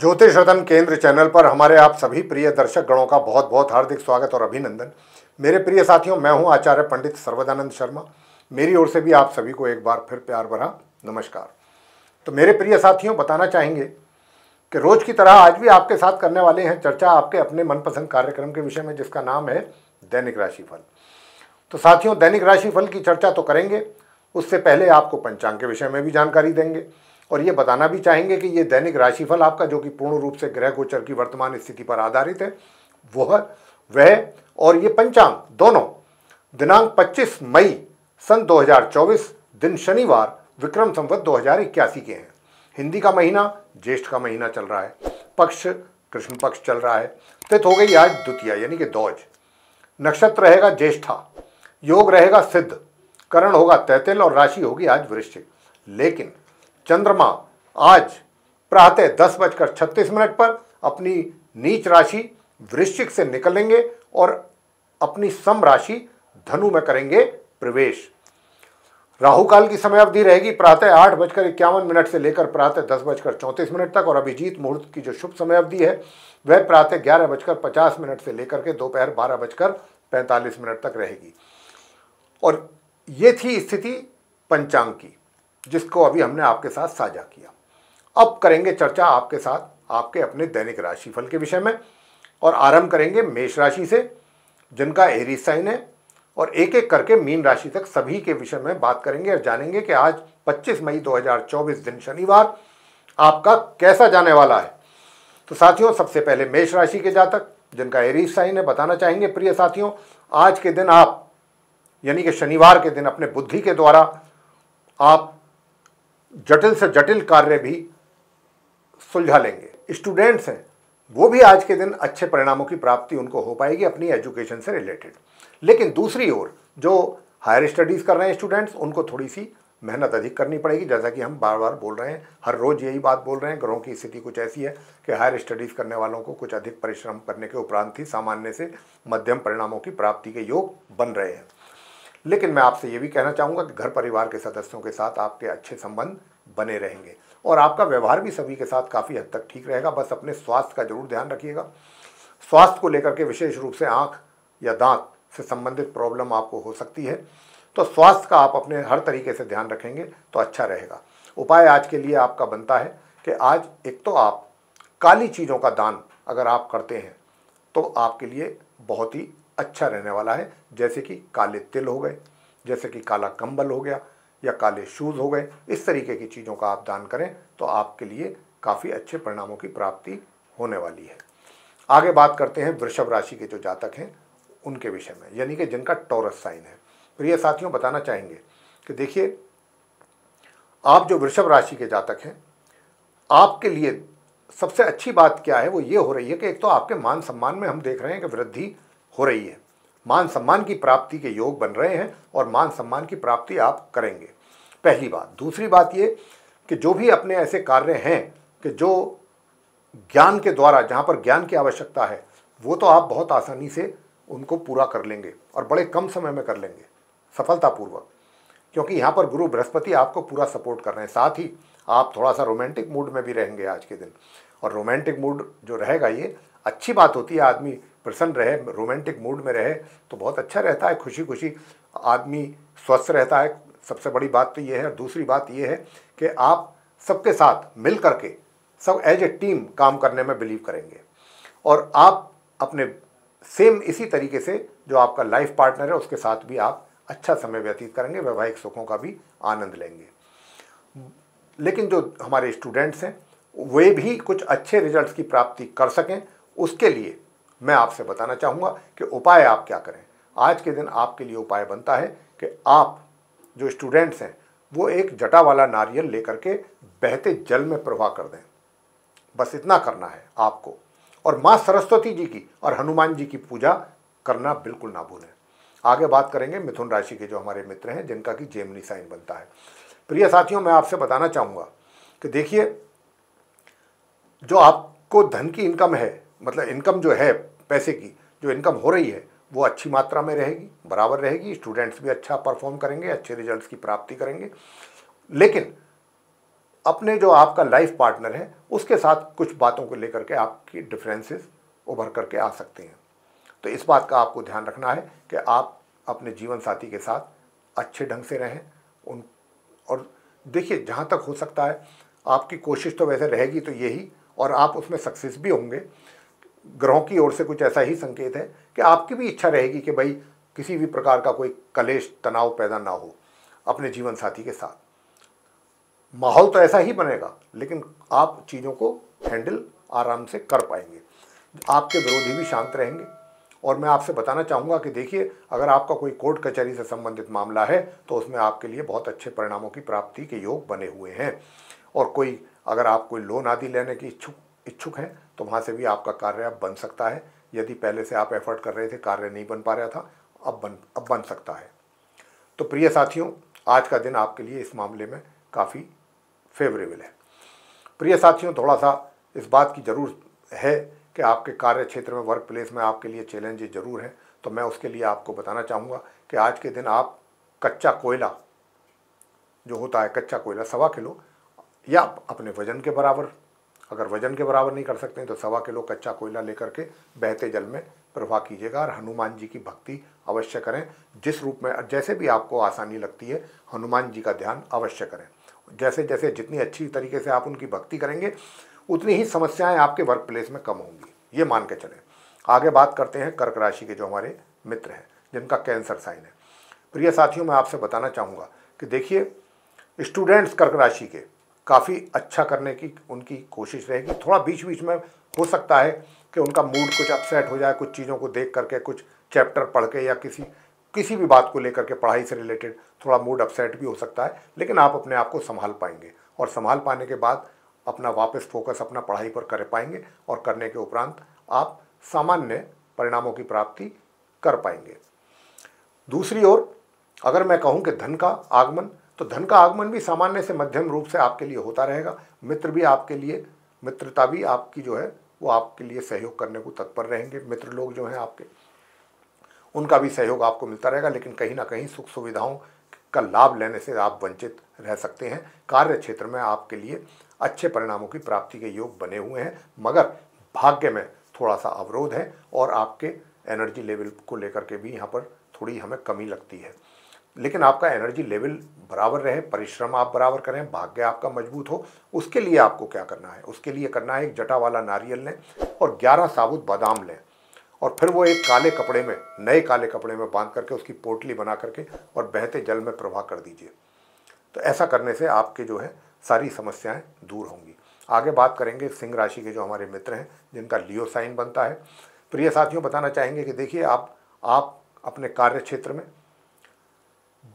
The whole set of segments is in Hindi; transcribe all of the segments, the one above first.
ज्योतिष रतन केंद्र चैनल पर हमारे आप सभी प्रिय दर्शक गणों का बहुत बहुत हार्दिक स्वागत और अभिनंदन मेरे प्रिय साथियों मैं हूं आचार्य पंडित सर्वदानंद शर्मा मेरी ओर से भी आप सभी को एक बार फिर प्यार भरा नमस्कार तो मेरे प्रिय साथियों बताना चाहेंगे कि रोज की तरह आज भी आपके साथ करने वाले हैं चर्चा आपके अपने मनपसंद कार्यक्रम के विषय में जिसका नाम है दैनिक राशिफल तो साथियों दैनिक राशिफल की चर्चा तो करेंगे उससे पहले आपको पंचांग के विषय में भी जानकारी देंगे और ये बताना भी चाहेंगे कि ये दैनिक राशिफल आपका जो कि पूर्ण रूप से ग्रह गोचर की वर्तमान स्थिति पर आधारित है वह वह और ये पंचांग दोनों दिनांक 25 मई सन 2024 दिन शनिवार विक्रम संवत दो के हैं हिंदी का महीना ज्येष्ठ का महीना चल रहा है पक्ष कृष्ण पक्ष चल रहा है तिथ हो गई आज द्वितीय यानी कि दौज नक्षत्र रहेगा ज्येष्ठा योग रहेगा सिद्ध करण होगा तैतिल और राशि होगी आज वृश्चिक लेकिन चंद्रमा आज प्रातः दस बजकर छत्तीस मिनट पर अपनी नीच राशि वृश्चिक से निकलेंगे और अपनी सम राशि धनु में करेंगे प्रवेश राहु काल की समय अवधि रहेगी प्रातः आठ बजकर इक्यावन मिनट से लेकर प्रातः दस बजकर चौंतीस मिनट तक और अभिजीत मुहूर्त की जो शुभ समय अवधि है वह प्रातः ग्यारह बजकर पचास मिनट से लेकर के दोपहर बारह बजकर पैंतालीस मिनट तक रहेगी और ये थी स्थिति पंचांग की जिसको अभी हमने आपके साथ साझा किया अब करेंगे चर्चा आपके साथ आपके अपने दैनिक राशिफल के विषय में और आरंभ करेंगे मेष राशि से जिनका एरिस साइन है और एक एक करके मीन राशि तक सभी के विषय में बात करेंगे और जानेंगे कि आज 25 मई 2024 दिन शनिवार आपका कैसा जाने वाला है तो साथियों सबसे पहले मेष राशि के जातक जिनका एरीज साइन है बताना चाहेंगे प्रिय साथियों आज के दिन आप यानी कि शनिवार के दिन अपने बुद्धि के द्वारा आप जटिल से जटिल कार्य भी सुलझा लेंगे स्टूडेंट्स हैं वो भी आज के दिन अच्छे परिणामों की प्राप्ति उनको हो पाएगी अपनी एजुकेशन से रिलेटेड लेकिन दूसरी ओर जो हायर स्टडीज़ कर रहे हैं स्टूडेंट्स उनको थोड़ी सी मेहनत अधिक करनी पड़ेगी जैसा कि हम बार बार बोल रहे हैं हर रोज़ यही बात बोल रहे हैं ग्रहों की स्थिति कुछ ऐसी है कि हायर स्टडीज़ करने वालों को कुछ अधिक परिश्रम करने के उपरांत ही सामान्य से मध्यम परिणामों की प्राप्ति के योग बन रहे हैं लेकिन मैं आपसे ये भी कहना चाहूँगा कि घर परिवार के सदस्यों के साथ आपके अच्छे संबंध बने रहेंगे और आपका व्यवहार भी सभी के साथ काफ़ी हद तक ठीक रहेगा बस अपने स्वास्थ्य का जरूर ध्यान रखिएगा स्वास्थ्य को लेकर के विशेष रूप से आँख या दांत से संबंधित प्रॉब्लम आपको हो सकती है तो स्वास्थ्य का आप अपने हर तरीके से ध्यान रखेंगे तो अच्छा रहेगा उपाय आज के लिए आपका बनता है कि आज एक तो आप काली चीज़ों का दान अगर आप करते हैं तो आपके लिए बहुत ही अच्छा रहने वाला है जैसे कि काले तिल हो गए जैसे कि काला कंबल हो गया या काले शूज़ हो गए इस तरीके की चीज़ों का आप दान करें तो आपके लिए काफ़ी अच्छे परिणामों की प्राप्ति होने वाली है आगे बात करते हैं वृषभ राशि के जो जातक हैं उनके विषय में यानी कि जिनका टॉरस साइन है प्रिय साथियों बताना चाहेंगे कि देखिए आप जो वृषभ राशि के जातक हैं आपके लिए सबसे अच्छी बात क्या है वो ये हो रही है कि एक तो आपके मान सम्मान में हम देख रहे हैं कि वृद्धि हो रही है मान सम्मान की प्राप्ति के योग बन रहे हैं और मान सम्मान की प्राप्ति आप करेंगे पहली बात दूसरी बात ये कि जो भी अपने ऐसे कार्य हैं कि जो ज्ञान के द्वारा जहाँ पर ज्ञान की आवश्यकता है वो तो आप बहुत आसानी से उनको पूरा कर लेंगे और बड़े कम समय में कर लेंगे सफलतापूर्वक क्योंकि यहाँ पर गुरु बृहस्पति आपको पूरा सपोर्ट कर रहे हैं साथ ही आप थोड़ा सा रोमांटिक मूड में भी रहेंगे आज के दिन और रोमांटिक मूड जो रहेगा ये अच्छी बात होती है आदमी प्रसन्न रहे रोमांटिक मूड में रहे तो बहुत अच्छा रहता है खुशी खुशी आदमी स्वस्थ रहता है सबसे बड़ी बात तो ये है और दूसरी बात ये है कि आप सबके साथ मिल करके सब एज ए टीम काम करने में बिलीव करेंगे और आप अपने सेम इसी तरीके से जो आपका लाइफ पार्टनर है उसके साथ भी आप अच्छा समय व्यतीत करेंगे वैवाहिक सुखों का भी आनंद लेंगे लेकिन जो हमारे स्टूडेंट्स हैं वे भी कुछ अच्छे रिजल्ट्स की प्राप्ति कर सकें उसके लिए मैं आपसे बताना चाहूँगा कि उपाय आप क्या करें आज के दिन आपके लिए उपाय बनता है कि आप जो स्टूडेंट्स हैं वो एक जटा वाला नारियल लेकर के बहते जल में प्रवाह कर दें बस इतना करना है आपको और माँ सरस्वती जी की और हनुमान जी की पूजा करना बिल्कुल ना भूलें आगे बात करेंगे मिथुन राशि के जो हमारे मित्र हैं जिनका कि जेमनी साइन बनता है प्रिय साथियों मैं आपसे बताना चाहूँगा कि देखिए जो आपको धन की इनकम है मतलब इनकम जो है पैसे की जो इनकम हो रही है वो अच्छी मात्रा में रहेगी बराबर रहेगी स्टूडेंट्स भी अच्छा परफॉर्म करेंगे अच्छे रिजल्ट्स की प्राप्ति करेंगे लेकिन अपने जो आपका लाइफ पार्टनर है उसके साथ कुछ बातों को लेकर के आपकी डिफरेंसेस उभर करके आ सकते हैं तो इस बात का आपको ध्यान रखना है कि आप अपने जीवन साथी के साथ अच्छे ढंग से रहें उन और देखिए जहाँ तक हो सकता है आपकी कोशिश तो वैसे रहेगी तो यही और आप उसमें सक्सेस भी होंगे ग्रहों की ओर से कुछ ऐसा ही संकेत है कि आपकी भी इच्छा रहेगी कि भाई किसी भी प्रकार का कोई कलेश तनाव पैदा ना हो अपने जीवन साथी के साथ माहौल तो ऐसा ही बनेगा लेकिन आप चीज़ों को हैंडल आराम से कर पाएंगे आपके विरोधी भी शांत रहेंगे और मैं आपसे बताना चाहूँगा कि देखिए अगर आपका कोई कोर्ट कचहरी से संबंधित मामला है तो उसमें आपके लिए बहुत अच्छे परिणामों की प्राप्ति के योग बने हुए हैं और कोई अगर आप कोई लोन आदि लेने की इच्छुक इच्छुक हैं तो वहाँ से भी आपका कार्य अब बन सकता है यदि पहले से आप एफर्ट कर रहे थे कार्य नहीं बन पा रहा था अब बन अब बन सकता है तो प्रिय साथियों आज का दिन आपके लिए इस मामले में काफ़ी फेवरेबल है प्रिय साथियों थोड़ा सा इस बात की ज़रूर है कि आपके कार्य क्षेत्र में वर्क प्लेस में आपके लिए चैलेंजेस ज़रूर हैं तो मैं उसके लिए आपको बताना चाहूँगा कि आज के दिन आप कच्चा कोयला जो होता है कच्चा कोयला सवा किलो या अपने वज़न के बराबर अगर वजन के बराबर नहीं कर सकते तो सवा किलो कच्चा कोयला लेकर के बहते जल में प्रवाह कीजिएगा और हनुमान जी की भक्ति अवश्य करें जिस रूप में जैसे भी आपको आसानी लगती है हनुमान जी का ध्यान अवश्य करें जैसे जैसे जितनी अच्छी तरीके से आप उनकी भक्ति करेंगे उतनी ही समस्याएं आपके वर्क प्लेस में कम होंगी ये मान के चलें आगे बात करते हैं कर्क राशि के जो हमारे मित्र हैं जिनका कैंसर साइन है प्रिय साथियों मैं आपसे बताना चाहूँगा कि देखिए स्टूडेंट्स कर्क राशि के काफ़ी अच्छा करने की उनकी कोशिश रहेगी थोड़ा बीच बीच में हो सकता है कि उनका मूड कुछ अपसेट हो जाए कुछ चीज़ों को देख करके कुछ चैप्टर पढ़ के या किसी किसी भी बात को लेकर के पढ़ाई से रिलेटेड थोड़ा मूड अपसेट भी हो सकता है लेकिन आप अपने आप को संभाल पाएंगे और संभाल पाने के बाद अपना वापस फोकस अपना पढ़ाई पर कर पाएंगे और करने के उपरांत आप सामान्य परिणामों की प्राप्ति कर पाएंगे दूसरी ओर अगर मैं कहूँ कि धन का आगमन तो धन का आगमन भी सामान्य से मध्यम रूप से आपके लिए होता रहेगा मित्र भी आपके लिए मित्रता भी आपकी जो है वो आपके लिए सहयोग करने को तत्पर रहेंगे मित्र लोग जो हैं आपके उनका भी सहयोग आपको मिलता रहेगा लेकिन कहीं ना कहीं सुख सुविधाओं का लाभ लेने से आप वंचित रह सकते हैं कार्य क्षेत्र में आपके लिए अच्छे परिणामों की प्राप्ति के योग बने हुए हैं मगर भाग्य में थोड़ा सा अवरोध है और आपके एनर्जी लेवल को लेकर के भी यहाँ पर थोड़ी हमें कमी लगती है लेकिन आपका एनर्जी लेवल बराबर रहे परिश्रम आप बराबर करें भाग्य आपका मजबूत हो उसके लिए आपको क्या करना है उसके लिए करना है एक जटा वाला नारियल लें और 11 साबुत बादाम लें और फिर वो एक काले कपड़े में नए काले कपड़े में बांध करके उसकी पोटली बना करके और बहते जल में प्रवाह कर दीजिए तो ऐसा करने से आपके जो है सारी समस्याएं दूर होंगी आगे बात करेंगे सिंह राशि के जो हमारे मित्र हैं जिनका लियो साइन बनता है प्रिय साथियों बताना चाहेंगे कि देखिए आप आप अपने कार्य क्षेत्र में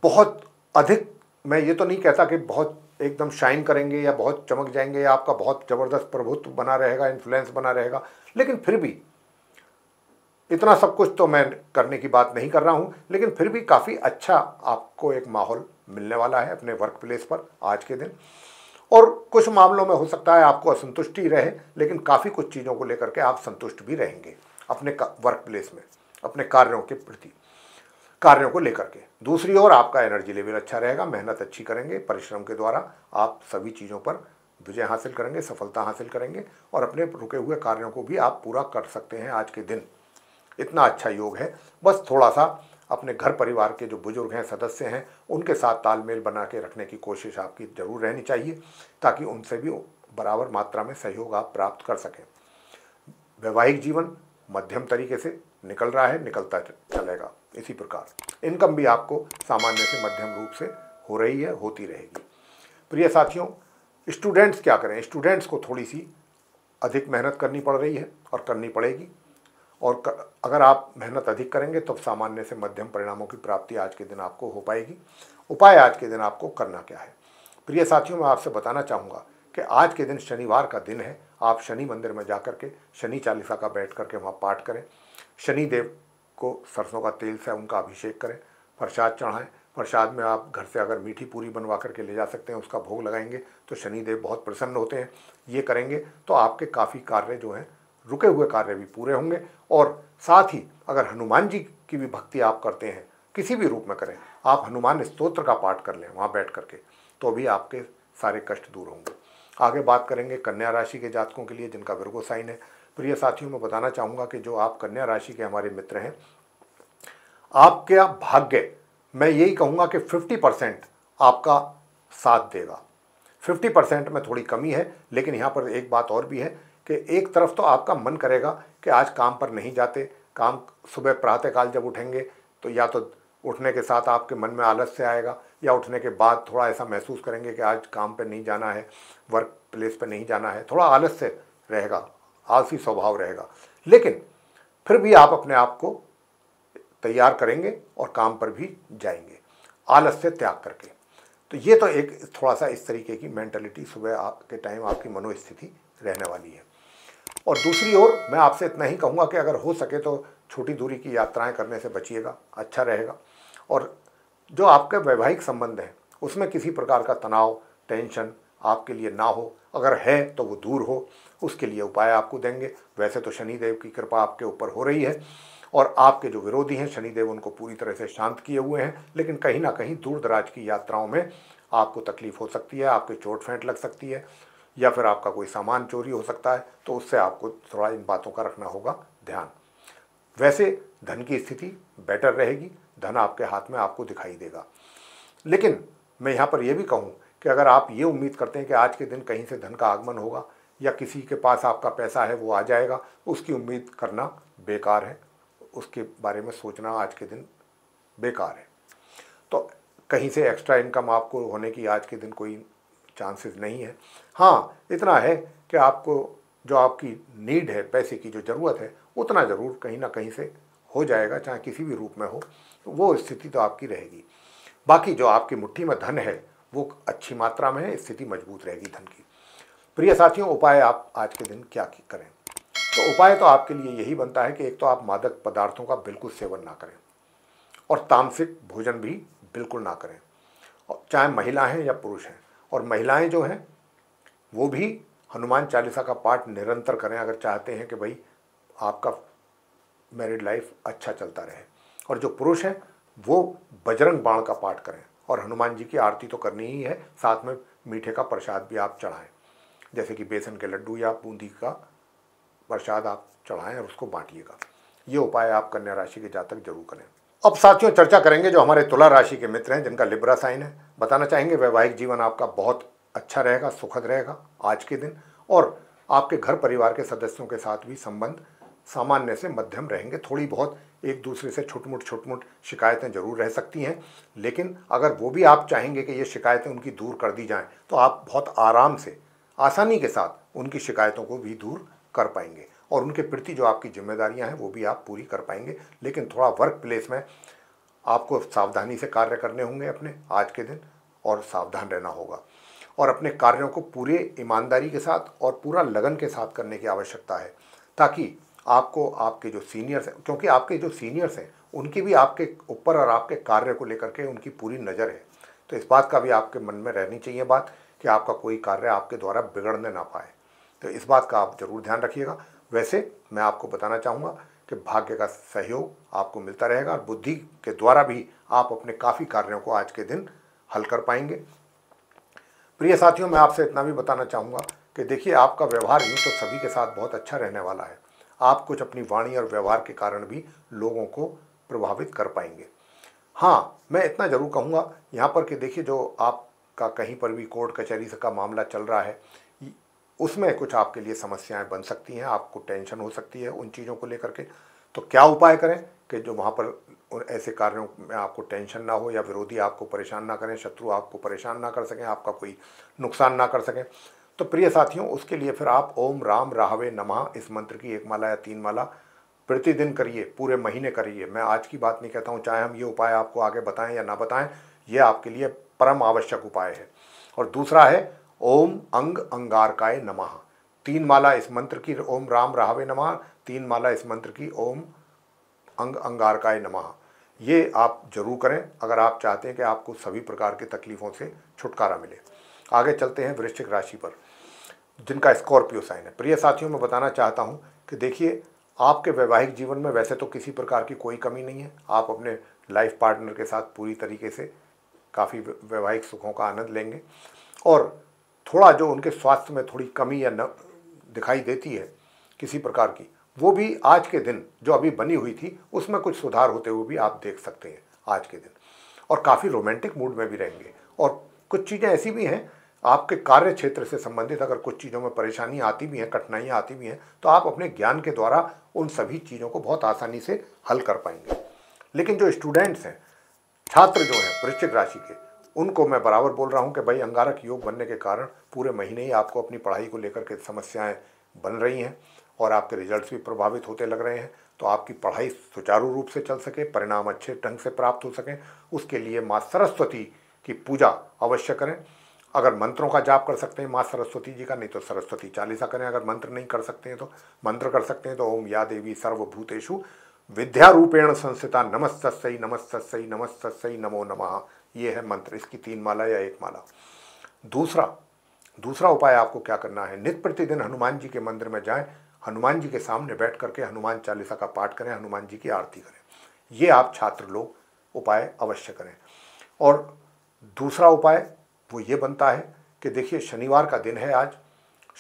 बहुत अधिक मैं ये तो नहीं कहता कि बहुत एकदम शाइन करेंगे या बहुत चमक जाएंगे या आपका बहुत ज़बरदस्त प्रभुत्व बना रहेगा इन्फ्लुएंस बना रहेगा लेकिन फिर भी इतना सब कुछ तो मैं करने की बात नहीं कर रहा हूँ लेकिन फिर भी काफ़ी अच्छा आपको एक माहौल मिलने वाला है अपने वर्क प्लेस पर आज के दिन और कुछ मामलों में हो सकता है आपको असंतुष्टि रहे लेकिन काफ़ी कुछ चीज़ों को लेकर के आप संतुष्ट भी रहेंगे अपने वर्क प्लेस में अपने कार्यों के प्रति कार्यों को लेकर के दूसरी ओर आपका एनर्जी लेवल अच्छा रहेगा मेहनत अच्छी करेंगे परिश्रम के द्वारा आप सभी चीज़ों पर विजय हासिल करेंगे सफलता हासिल करेंगे और अपने रुके हुए कार्यों को भी आप पूरा कर सकते हैं आज के दिन इतना अच्छा योग है बस थोड़ा सा अपने घर परिवार के जो बुजुर्ग हैं सदस्य हैं उनके साथ तालमेल बना के रखने की कोशिश आपकी ज़रूर रहनी चाहिए ताकि उनसे भी बराबर मात्रा में सहयोग आप प्राप्त कर सकें वैवाहिक जीवन मध्यम तरीके से निकल रहा है निकलता चलेगा इसी प्रकार इनकम भी आपको सामान्य से मध्यम रूप से हो रही है होती रहेगी प्रिय साथियों स्टूडेंट्स क्या करें स्टूडेंट्स को थोड़ी सी अधिक मेहनत करनी पड़ रही है और करनी पड़ेगी और कर, अगर आप मेहनत अधिक करेंगे तो सामान्य से मध्यम परिणामों की प्राप्ति आज के दिन आपको हो पाएगी उपाय आज के दिन आपको करना क्या है प्रिय साथियों मैं आपसे बताना चाहूँगा कि आज के दिन शनिवार का दिन है आप शनि मंदिर में जा कर के शनि चालीसा का बैठ करके वहाँ पाठ करें शनिदेव को सरसों का तेल से उनका अभिषेक करें प्रसाद चढ़ाएं प्रसाद में आप घर से अगर मीठी पूरी बनवा करके ले जा सकते हैं उसका भोग लगाएंगे तो शनिदेव बहुत प्रसन्न होते हैं ये करेंगे तो आपके काफ़ी कार्य जो हैं रुके हुए कार्य भी पूरे होंगे और साथ ही अगर हनुमान जी की भी भक्ति आप करते हैं किसी भी रूप में करें आप हनुमान स्तोत्र का पाठ कर लें वहाँ बैठ करके तो भी आपके सारे कष्ट दूर होंगे आगे बात करेंगे कन्या राशि के जातकों के लिए जिनका वर्गो साइन है प्रिय साथियों मैं बताना चाहूँगा कि जो आप कन्या राशि के हमारे मित्र हैं आपका भाग्य मैं यही कहूँगा कि फिफ्टी परसेंट आपका साथ देगा फिफ्टी परसेंट में थोड़ी कमी है लेकिन यहाँ पर एक बात और भी है कि एक तरफ तो आपका मन करेगा कि आज काम पर नहीं जाते काम सुबह प्रातःकाल जब उठेंगे तो या तो उठने के साथ आपके मन में आलस्य आएगा या उठने के बाद थोड़ा ऐसा महसूस करेंगे कि आज काम पर नहीं जाना है वर्क प्लेस पर नहीं जाना है थोड़ा आलस्य रहेगा आलसी स्वभाव रहेगा लेकिन फिर भी आप अपने आप को तैयार करेंगे और काम पर भी जाएंगे आलस से त्याग करके तो ये तो एक थोड़ा सा इस तरीके की मेंटेलिटी सुबह के टाइम आपकी मनोस्थिति रहने वाली है और दूसरी ओर मैं आपसे इतना ही कहूँगा कि अगर हो सके तो छोटी दूरी की यात्राएं करने से बचिएगा अच्छा रहेगा और जो आपके वैवाहिक संबंध हैं उसमें किसी प्रकार का तनाव टेंशन आपके लिए ना हो अगर है तो वो दूर हो उसके लिए उपाय आपको देंगे वैसे तो शनिदेव की कृपा आपके ऊपर हो रही है और आपके जो विरोधी हैं शनिदेव उनको पूरी तरह से शांत किए हुए हैं लेकिन कहीं ना कहीं दूर दराज की यात्राओं में आपको तकलीफ हो सकती है आपके चोट फेंट लग सकती है या फिर आपका कोई सामान चोरी हो सकता है तो उससे आपको थोड़ा इन बातों का रखना होगा ध्यान वैसे धन की स्थिति बेटर रहेगी धन आपके हाथ में आपको दिखाई देगा लेकिन मैं यहाँ पर यह भी कहूँ कि अगर आप ये उम्मीद करते हैं कि आज के दिन कहीं से धन का आगमन होगा या किसी के पास आपका पैसा है वो आ जाएगा तो उसकी उम्मीद करना बेकार है उसके बारे में सोचना आज के दिन बेकार है तो कहीं से एक्स्ट्रा इनकम आपको होने की आज के दिन कोई चांसेस नहीं है हाँ इतना है कि आपको जो आपकी नीड है पैसे की जो ज़रूरत है उतना ज़रूर कहीं ना कहीं से हो जाएगा चाहे किसी भी रूप में हो तो वो स्थिति तो आपकी रहेगी बाकी जो आपकी मुट्ठी में धन है वो अच्छी मात्रा में है स्थिति मजबूत रहेगी धन की प्रिय साथियों उपाय आप आज के दिन क्या करें तो उपाय तो आपके लिए यही बनता है कि एक तो आप मादक पदार्थों का बिल्कुल सेवन ना करें और तामसिक भोजन भी बिल्कुल ना करें चाहे महिला हैं या पुरुष हैं और महिलाएं जो हैं वो भी हनुमान चालीसा का पाठ निरंतर करें अगर चाहते हैं कि भाई आपका मैरिड लाइफ अच्छा चलता रहे और जो पुरुष हैं वो बजरंग बाण का पाठ करें और हनुमान जी की आरती तो करनी ही है साथ में मीठे का प्रसाद भी आप चढ़ाएं जैसे कि बेसन के लड्डू या बूंदी का प्रसाद आप चढ़ाएं और उसको बांटिएगा ये उपाय आप कन्या राशि के जातक जरूर करें अब साथियों चर्चा करेंगे जो हमारे तुला राशि के मित्र हैं जिनका लिब्रा साइन है बताना चाहेंगे वैवाहिक जीवन आपका बहुत अच्छा रहेगा सुखद रहेगा आज के दिन और आपके घर परिवार के सदस्यों के साथ भी संबंध सामान्य से मध्यम रहेंगे थोड़ी बहुत एक दूसरे से छोट मोट छोट मोट शिकायतें ज़रूर रह सकती हैं लेकिन अगर वो भी आप चाहेंगे कि ये शिकायतें उनकी दूर कर दी जाएं तो आप बहुत आराम से आसानी के साथ उनकी शिकायतों को भी दूर कर पाएंगे और उनके प्रति जो आपकी जिम्मेदारियां हैं वो भी आप पूरी कर पाएंगे लेकिन थोड़ा वर्क प्लेस में आपको सावधानी से कार्य करने होंगे अपने आज के दिन और सावधान रहना होगा और अपने कार्यों को पूरे ईमानदारी के साथ और पूरा लगन के साथ करने की आवश्यकता है ताकि आपको आपके जो सीनियर्स हैं क्योंकि आपके जो सीनियर्स हैं उनकी भी आपके ऊपर और आपके कार्य को लेकर के उनकी पूरी नज़र है तो इस बात का भी आपके मन में रहनी चाहिए बात कि आपका कोई कार्य आपके द्वारा बिगड़ने ना पाए तो इस बात का आप ज़रूर ध्यान रखिएगा वैसे मैं आपको बताना चाहूँगा कि भाग्य का सहयोग आपको मिलता रहेगा और बुद्धि के द्वारा भी आप अपने काफ़ी कार्यों को आज के दिन हल कर पाएंगे प्रिय साथियों मैं आपसे इतना भी बताना चाहूँगा कि देखिए आपका व्यवहार यूँ तो सभी के साथ बहुत अच्छा रहने वाला है आप कुछ अपनी वाणी और व्यवहार के कारण भी लोगों को प्रभावित कर पाएंगे हाँ मैं इतना ज़रूर कहूँगा यहाँ पर कि देखिए जो आपका कहीं पर भी कोर्ट कचहरी का मामला चल रहा है उसमें कुछ आपके लिए समस्याएं बन सकती हैं आपको टेंशन हो सकती है उन चीज़ों को लेकर के तो क्या उपाय करें कि जो वहाँ पर ऐसे कार्यों में आपको टेंशन ना हो या विरोधी आपको परेशान ना करें शत्रु आपको परेशान ना कर सकें आपका कोई नुकसान ना कर सकें तो प्रिय साथियों उसके लिए फिर आप ओम राम राहवे नमः इस मंत्र की एक माला या तीन माला प्रतिदिन करिए पूरे महीने करिए मैं आज की बात नहीं कहता हूँ चाहे हम ये उपाय आपको आगे बताएं या ना बताएं ये आपके लिए परम आवश्यक उपाय है और दूसरा है ओम अंग अंगारकाय नमः तीन माला इस मंत्र की ओम राम राहवे नमः तीन माला इस मंत्र की ओम अंग अंगारकाय नमः ये आप जरूर करें अगर आप चाहते हैं कि आपको सभी प्रकार की तकलीफ़ों से छुटकारा मिले आगे चलते हैं वृश्चिक राशि पर जिनका स्कॉर्पियो साइन है प्रिय साथियों मैं बताना चाहता हूँ कि देखिए आपके वैवाहिक जीवन में वैसे तो किसी प्रकार की कोई कमी नहीं है आप अपने लाइफ पार्टनर के साथ पूरी तरीके से काफ़ी वैवाहिक सुखों का आनंद लेंगे और थोड़ा जो उनके स्वास्थ्य में थोड़ी कमी या न दिखाई देती है किसी प्रकार की वो भी आज के दिन जो अभी बनी हुई थी उसमें कुछ सुधार होते हुए भी आप देख सकते हैं आज के दिन और काफ़ी रोमांटिक मूड में भी रहेंगे और कुछ चीज़ें ऐसी भी हैं आपके कार्य क्षेत्र से संबंधित अगर कुछ चीज़ों में परेशानी आती भी हैं कठिनाइयाँ आती भी हैं तो आप अपने ज्ञान के द्वारा उन सभी चीज़ों को बहुत आसानी से हल कर पाएंगे लेकिन जो स्टूडेंट्स हैं छात्र जो हैं वृश्चिक राशि के उनको मैं बराबर बोल रहा हूँ कि भाई अंगारक योग बनने के कारण पूरे महीने ही आपको अपनी पढ़ाई को लेकर के समस्याएँ बन रही हैं और आपके रिजल्ट भी प्रभावित होते लग रहे हैं तो आपकी पढ़ाई सुचारू रूप से चल सके परिणाम अच्छे ढंग से प्राप्त हो सकें उसके लिए माँ सरस्वती की पूजा अवश्य करें अगर मंत्रों का जाप कर सकते हैं माँ सरस्वती जी का नहीं तो सरस्वती चालीसा करें अगर मंत्र नहीं कर सकते हैं तो मंत्र कर सकते हैं तो ओम या देवी सर्वभूतेषु विद्यारूपेण संस्थिता सही नमस्त सही नमो नम ये है मंत्र इसकी तीन माला या एक माला दूसरा दूसरा उपाय आपको क्या करना है नित्य प्रतिदिन हनुमान जी के मंदिर में जाएं हनुमान जी के सामने बैठ करके हनुमान चालीसा का पाठ करें हनुमान जी की आरती करें ये आप छात्र लोग उपाय अवश्य करें और दूसरा उपाय वो ये बनता है कि देखिए शनिवार का दिन है आज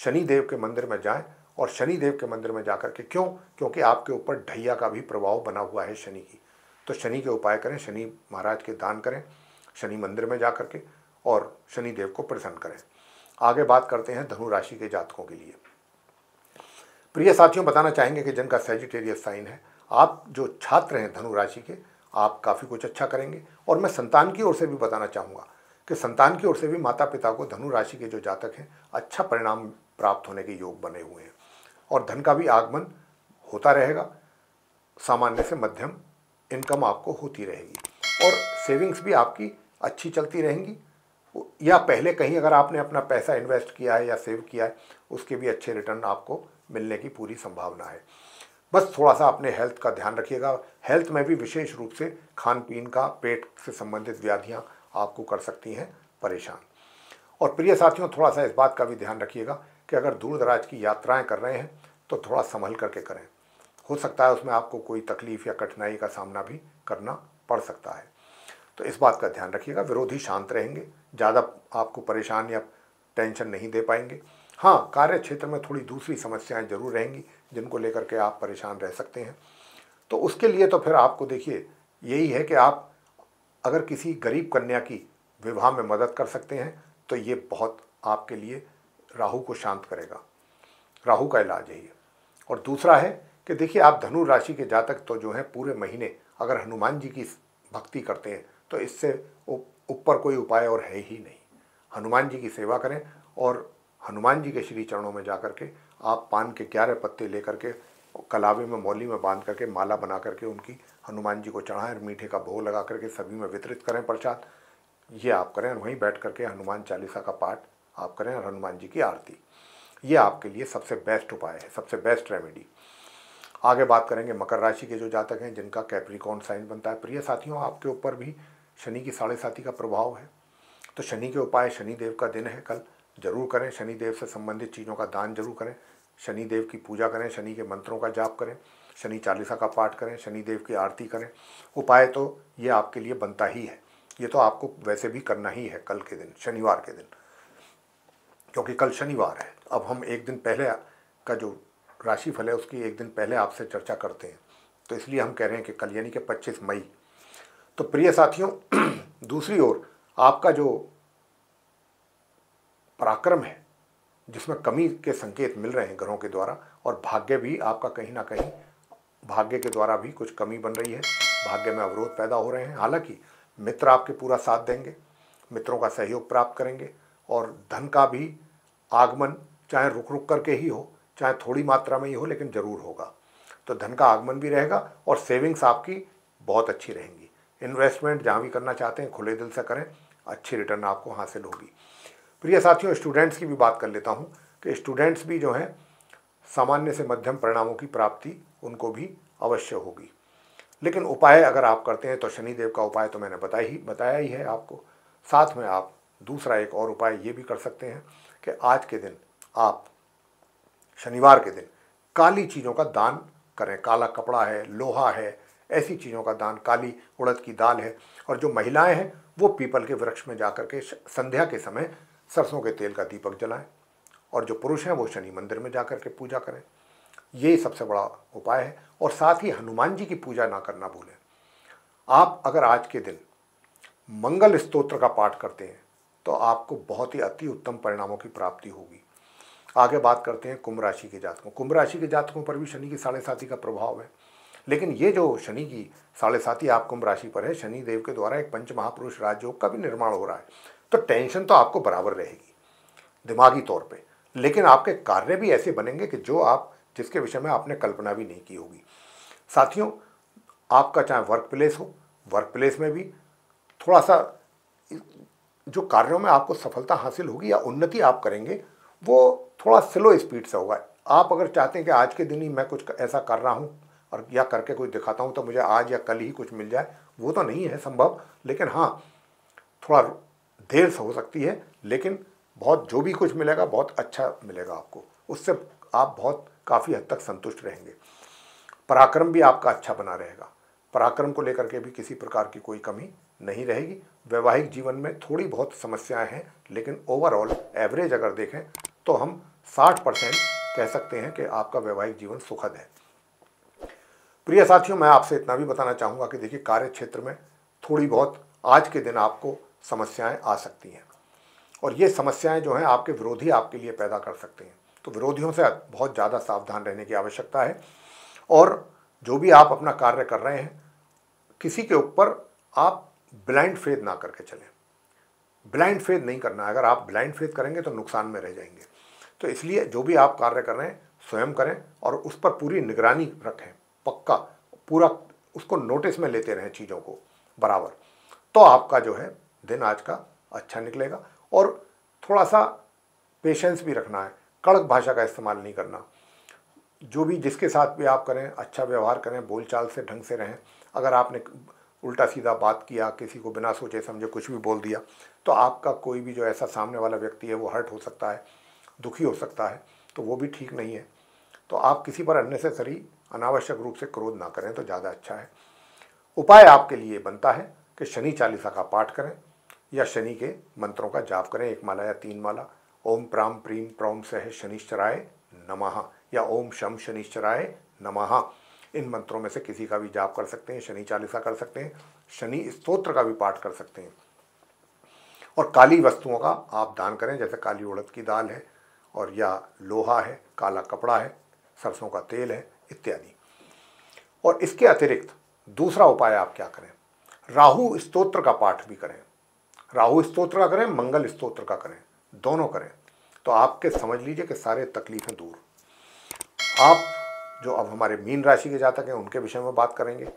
शनि देव के मंदिर में जाएं और शनि देव के मंदिर में जाकर के क्यों क्योंकि आपके ऊपर ढैया का भी प्रभाव बना हुआ है शनि की तो शनि के उपाय करें शनि महाराज के दान करें शनि मंदिर में जा कर के और शनि देव को प्रसन्न करें आगे बात करते हैं धनु राशि के जातकों के लिए प्रिय साथियों बताना चाहेंगे कि जिनका सेजिटेरियस साइन है आप जो छात्र हैं धनु राशि के आप काफ़ी कुछ अच्छा करेंगे और मैं संतान की ओर से भी बताना चाहूँगा कि संतान की ओर से भी माता पिता को धनु राशि के जो जातक हैं अच्छा परिणाम प्राप्त होने के योग बने हुए हैं और धन का भी आगमन होता रहेगा सामान्य से मध्यम इनकम आपको होती रहेगी और सेविंग्स भी आपकी अच्छी चलती रहेंगी या पहले कहीं अगर आपने अपना पैसा इन्वेस्ट किया है या सेव किया है उसके भी अच्छे रिटर्न आपको मिलने की पूरी संभावना है बस थोड़ा सा अपने हेल्थ का ध्यान रखिएगा हेल्थ में भी विशेष रूप से खान पीन का पेट से संबंधित व्याधियाँ आपको कर सकती हैं परेशान और प्रिय साथियों थोड़ा सा इस बात का भी ध्यान रखिएगा कि अगर दूर दराज की यात्राएं कर रहे हैं तो थोड़ा संभल करके करें हो सकता है उसमें आपको कोई तकलीफ़ या कठिनाई का सामना भी करना पड़ सकता है तो इस बात का ध्यान रखिएगा विरोधी शांत रहेंगे ज़्यादा आपको परेशान या टेंशन नहीं दे पाएंगे हाँ कार्य क्षेत्र में थोड़ी दूसरी समस्याएं जरूर रहेंगी जिनको लेकर के आप परेशान रह सकते हैं तो उसके लिए तो फिर आपको देखिए यही है कि आप अगर किसी गरीब कन्या की विवाह में मदद कर सकते हैं तो ये बहुत आपके लिए राहु को शांत करेगा राहु का इलाज है ये और दूसरा है कि देखिए आप धनु राशि के जातक तो जो है पूरे महीने अगर हनुमान जी की भक्ति करते हैं तो इससे ऊपर कोई उपाय और है ही नहीं हनुमान जी की सेवा करें और हनुमान जी के श्री चरणों में जा करके आप पान के ग्यारह पत्ते लेकर के कलावे में मौली में बांध करके माला बना करके उनकी हनुमान जी को चढ़ाएं और मीठे का भोग लगा करके सभी में वितरित करें प्रसाद ये आप करें और वहीं बैठ करके हनुमान चालीसा का पाठ आप करें और हनुमान जी की आरती ये आपके लिए सबसे बेस्ट उपाय है सबसे बेस्ट रेमेडी आगे बात करेंगे मकर राशि के जो जातक हैं जिनका कैप्रिकॉन साइन बनता है प्रिय साथियों आपके ऊपर भी शनि की साढ़े साथी का प्रभाव है तो शनि के उपाय शनि देव का दिन है कल जरूर करें शनि देव से संबंधित चीज़ों का दान जरूर करें शनि देव की पूजा करें शनि के मंत्रों का जाप करें शनि चालीसा का पाठ करें शनिदेव की आरती करें उपाय तो ये आपके लिए बनता ही है ये तो आपको वैसे भी करना ही है कल के दिन शनिवार के दिन क्योंकि कल शनिवार है अब हम एक दिन पहले का जो राशिफल है उसकी एक दिन पहले आपसे चर्चा करते हैं तो इसलिए हम कह रहे हैं कि कल यानी कि पच्चीस मई तो प्रिय साथियों दूसरी ओर आपका जो पराक्रम है जिसमें कमी के संकेत मिल रहे हैं ग्रहों के द्वारा और भाग्य भी आपका कहीं ना कहीं भाग्य के द्वारा भी कुछ कमी बन रही है भाग्य में अवरोध पैदा हो रहे हैं हालांकि मित्र आपके पूरा साथ देंगे मित्रों का सहयोग प्राप्त करेंगे और धन का भी आगमन चाहे रुक रुक करके ही हो चाहे थोड़ी मात्रा में ही हो लेकिन ज़रूर होगा तो धन का आगमन भी रहेगा और सेविंग्स आपकी बहुत अच्छी रहेंगी इन्वेस्टमेंट जहाँ भी करना चाहते हैं खुले दिल से करें अच्छी रिटर्न आपको हासिल होगी प्रिय साथियों स्टूडेंट्स की भी बात कर लेता हूँ कि स्टूडेंट्स भी जो हैं सामान्य से मध्यम परिणामों की प्राप्ति उनको भी अवश्य होगी लेकिन उपाय अगर आप करते हैं तो शनिदेव का उपाय तो मैंने बताया ही बताया ही है आपको साथ में आप दूसरा एक और उपाय ये भी कर सकते हैं कि आज के दिन आप शनिवार के दिन काली चीज़ों का दान करें काला कपड़ा है लोहा है ऐसी चीज़ों का दान काली उड़द की दाल है और जो महिलाएं हैं वो पीपल के वृक्ष में जा कर के संध्या के समय सरसों के तेल का दीपक जलाएं और जो पुरुष हैं वो शनि मंदिर में जा कर के पूजा करें ये सबसे बड़ा उपाय है और साथ ही हनुमान जी की पूजा ना करना भूलें आप अगर आज के दिन मंगल स्तोत्र का पाठ करते हैं तो आपको बहुत ही अति उत्तम परिणामों की प्राप्ति होगी आगे बात करते हैं कुंभ राशि के जातकों कुंभ राशि के जातकों पर भी शनि की साढ़े साथी का प्रभाव है लेकिन ये जो शनि की साढ़े साथी आप कुंभ राशि पर है शनि देव के द्वारा एक पंच महापुरुष राजयोग का भी निर्माण हो रहा है तो टेंशन तो आपको बराबर रहेगी दिमागी तौर पर लेकिन आपके कार्य भी ऐसे बनेंगे कि जो आप जिसके विषय में आपने कल्पना भी नहीं की होगी साथियों आपका चाहे वर्क प्लेस हो वर्क प्लेस में भी थोड़ा सा जो कार्यों में आपको सफलता हासिल होगी या उन्नति आप करेंगे वो थोड़ा स्लो स्पीड से होगा आप अगर चाहते हैं कि आज के दिन ही मैं कुछ ऐसा कर रहा हूँ और या करके कुछ दिखाता हूँ तो मुझे आज या कल ही कुछ मिल जाए वो तो नहीं है संभव लेकिन हाँ थोड़ा देर से हो सकती है लेकिन बहुत जो भी कुछ मिलेगा बहुत अच्छा मिलेगा आपको उससे आप बहुत काफ़ी हद तक संतुष्ट रहेंगे पराक्रम भी आपका अच्छा बना रहेगा पराक्रम को लेकर के भी किसी प्रकार की कोई कमी नहीं रहेगी वैवाहिक जीवन में थोड़ी बहुत समस्याएं हैं लेकिन ओवरऑल एवरेज अगर देखें तो हम 60 परसेंट कह सकते हैं कि आपका वैवाहिक जीवन सुखद है प्रिय साथियों मैं आपसे इतना भी बताना चाहूँगा कि देखिए कार्य क्षेत्र में थोड़ी बहुत आज के दिन आपको समस्याएं आ सकती हैं और ये समस्याएं जो हैं आपके विरोधी आपके लिए पैदा कर सकते हैं तो विरोधियों से बहुत ज़्यादा सावधान रहने की आवश्यकता है और जो भी आप अपना कार्य कर रहे हैं किसी के ऊपर आप ब्लाइंड फेद ना करके चलें ब्लाइंड फेद नहीं करना अगर आप ब्लाइंड फेद करेंगे तो नुकसान में रह जाएंगे तो इसलिए जो भी आप कार्य कर रहे हैं स्वयं करें और उस पर पूरी निगरानी रखें पक्का पूरा उसको नोटिस में लेते रहें चीज़ों को बराबर तो आपका जो है दिन आज का अच्छा निकलेगा और थोड़ा सा पेशेंस भी रखना है कड़क भाषा का इस्तेमाल नहीं करना जो भी जिसके साथ भी आप करें अच्छा व्यवहार करें बोलचाल से ढंग से रहें अगर आपने उल्टा सीधा बात किया किसी को बिना सोचे समझे कुछ भी बोल दिया तो आपका कोई भी जो ऐसा सामने वाला व्यक्ति है वो हर्ट हो सकता है दुखी हो सकता है तो वो भी ठीक नहीं है तो आप किसी पर अननेसेसरी अनावश्यक रूप से क्रोध ना करें तो ज़्यादा अच्छा है उपाय आपके लिए बनता है कि शनि चालीसा का पाठ करें या शनि के मंत्रों का जाप करें एक माला या तीन माला ओम प्राम प्रीम प्रोम सह शनिश्चराय नमः या ओम शम शनिश्चराय नमः इन मंत्रों में से किसी का भी जाप कर सकते हैं शनि चालीसा कर सकते हैं शनि स्त्रोत्र का भी पाठ कर सकते हैं और काली वस्तुओं का आप दान करें जैसे काली उड़द की दाल है और या लोहा है काला कपड़ा है सरसों का तेल है इत्यादि और इसके अतिरिक्त दूसरा उपाय आप क्या करें राहु स्तोत्र का पाठ भी करें राहु स्तोत्र का करें मंगल स्तोत्र का करें दोनों करें तो आपके समझ लीजिए कि सारे तकलीफें दूर आप जो अब हमारे मीन राशि के जातक हैं उनके विषय में बात करेंगे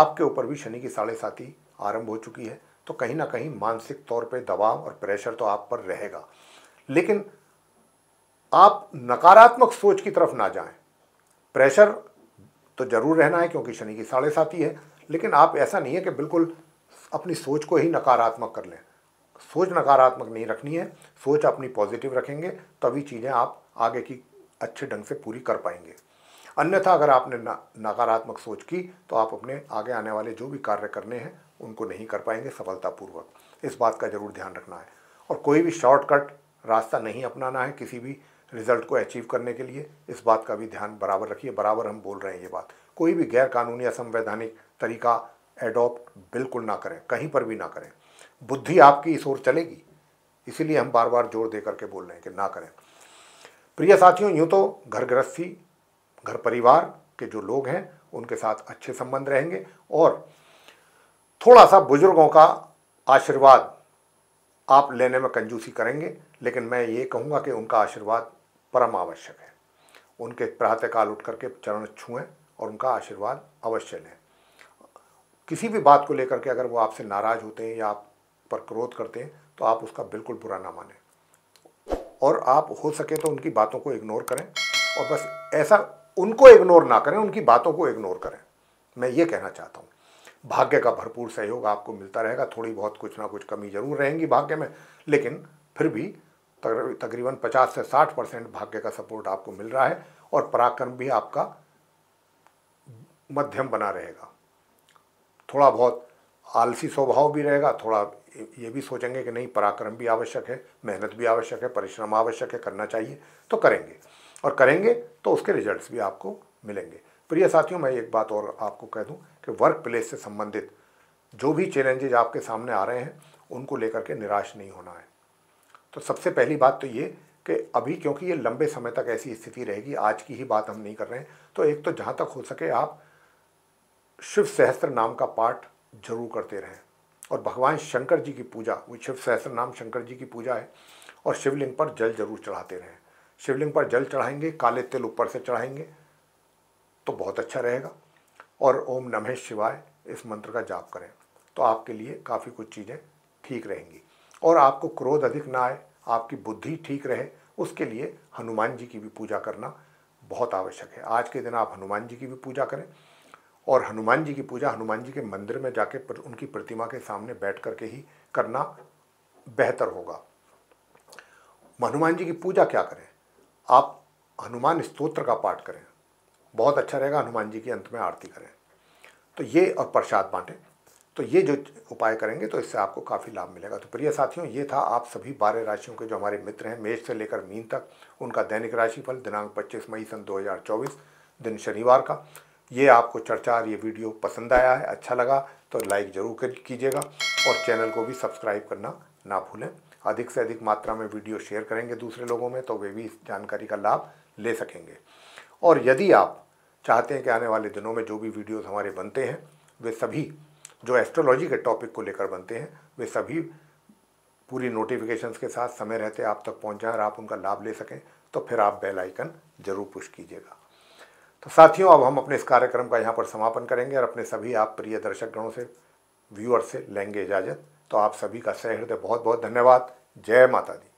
आपके ऊपर भी शनि की साढ़े साथी आरंभ हो चुकी है तो कहीं ना कहीं मानसिक तौर पे दबाव और प्रेशर तो आप पर रहेगा लेकिन आप नकारात्मक सोच की तरफ ना जाएं प्रेशर तो ज़रूर रहना है क्योंकि शनि की साढ़े साथी है लेकिन आप ऐसा नहीं है कि बिल्कुल अपनी सोच को ही नकारात्मक कर लें सोच नकारात्मक नहीं रखनी है सोच अपनी पॉजिटिव रखेंगे तभी चीज़ें आप आगे की अच्छे ढंग से पूरी कर पाएंगे अन्यथा अगर आपने नकारात्मक सोच की तो आप अपने आगे आने वाले जो भी कार्य करने हैं उनको नहीं कर पाएंगे सफलतापूर्वक इस बात का ज़रूर ध्यान रखना है और कोई भी शॉर्टकट रास्ता नहीं अपनाना है किसी भी रिज़ल्ट को अचीव करने के लिए इस बात का भी ध्यान बराबर रखिए बराबर हम बोल रहे हैं ये बात कोई भी गैर कानूनी असंवैधानिक तरीका एडॉप्ट बिल्कुल ना करें कहीं पर भी ना करें बुद्धि आपकी इस ओर चलेगी इसीलिए हम बार बार जोर दे करके बोल रहे हैं कि ना करें प्रिय साथियों यूँ तो घर गृहस्थी घर परिवार के जो लोग हैं उनके साथ अच्छे संबंध रहेंगे और थोड़ा सा बुजुर्गों का आशीर्वाद आप लेने में कंजूसी करेंगे लेकिन मैं ये कहूँगा कि उनका आशीर्वाद परम आवश्यक है उनके प्रातःकाल उठ करके चरण छुएँ और उनका आशीर्वाद अवश्य लें किसी भी बात को लेकर के अगर वो आपसे नाराज़ होते हैं या आप पर क्रोध करते हैं तो आप उसका बिल्कुल बुरा ना माने और आप हो सके तो उनकी बातों को इग्नोर करें और बस ऐसा उनको इग्नोर ना करें उनकी बातों को इग्नोर करें मैं ये कहना चाहता हूँ भाग्य का भरपूर सहयोग आपको मिलता रहेगा थोड़ी बहुत कुछ ना कुछ कमी जरूर रहेंगी भाग्य में लेकिन फिर भी तकरीबन पचास से साठ परसेंट भाग्य का सपोर्ट आपको मिल रहा है और पराक्रम भी आपका मध्यम बना रहेगा थोड़ा बहुत आलसी स्वभाव भी रहेगा थोड़ा ये भी सोचेंगे कि नहीं पराक्रम भी आवश्यक है मेहनत भी आवश्यक है परिश्रम आवश्यक है करना चाहिए तो करेंगे और करेंगे तो उसके रिजल्ट्स भी आपको मिलेंगे प्रिय साथियों मैं एक बात और आपको कह दूं कि वर्क प्लेस से संबंधित जो भी चैलेंजेज आपके सामने आ रहे हैं उनको लेकर के निराश नहीं होना है तो सबसे पहली बात तो ये कि अभी क्योंकि ये लंबे समय तक ऐसी स्थिति रहेगी आज की ही बात हम नहीं कर रहे हैं तो एक तो जहाँ तक हो सके आप शिव सहस्त्र नाम का पाठ जरूर करते रहें और भगवान शंकर जी की पूजा वो शिव सहस्र नाम शंकर जी की पूजा है और शिवलिंग पर जल जरूर चढ़ाते रहें शिवलिंग पर जल चढ़ाएंगे काले तिल ऊपर से चढ़ाएंगे तो बहुत अच्छा रहेगा और ओम नमः शिवाय इस मंत्र का जाप करें तो आपके लिए काफ़ी कुछ चीज़ें ठीक रहेंगी और आपको क्रोध अधिक ना आए आपकी बुद्धि ठीक रहे उसके लिए हनुमान जी की भी पूजा करना बहुत आवश्यक है आज के दिन आप हनुमान जी की भी पूजा करें और हनुमान जी की पूजा हनुमान जी के मंदिर में जाके पर, उनकी प्रतिमा के सामने बैठ करके ही करना बेहतर होगा हनुमान जी की पूजा क्या करें आप हनुमान स्तोत्र का पाठ करें बहुत अच्छा रहेगा हनुमान जी की अंत में आरती करें तो ये और प्रसाद बांटें तो ये जो उपाय करेंगे तो इससे आपको काफ़ी लाभ मिलेगा तो प्रिय साथियों ये था आप सभी बारह राशियों के जो हमारे मित्र हैं मेष से लेकर मीन तक उनका दैनिक राशिफल दिनांक 25 मई सन 2024 दिन शनिवार का ये आपको चर्चा और ये वीडियो पसंद आया है अच्छा लगा तो लाइक ज़रूर कीजिएगा और चैनल को भी सब्सक्राइब करना ना भूलें अधिक से अधिक मात्रा में वीडियो शेयर करेंगे दूसरे लोगों में तो वे भी इस जानकारी का लाभ ले सकेंगे और यदि आप चाहते हैं कि आने वाले दिनों में जो भी वीडियोस हमारे बनते हैं वे सभी जो एस्ट्रोलॉजी के टॉपिक को लेकर बनते हैं वे सभी पूरी नोटिफिकेशंस के साथ समय रहते आप तक पहुंच और आप उनका लाभ ले सकें तो फिर आप बेल आइकन ज़रूर पुश कीजिएगा तो साथियों अब हम अपने इस कार्यक्रम का यहाँ पर समापन करेंगे और अपने सभी आप प्रिय दर्शकगणों से व्यूअर्स से लेंगे इजाज़त तो आप सभी का सहृदय बहुत बहुत धन्यवाद जय माता दी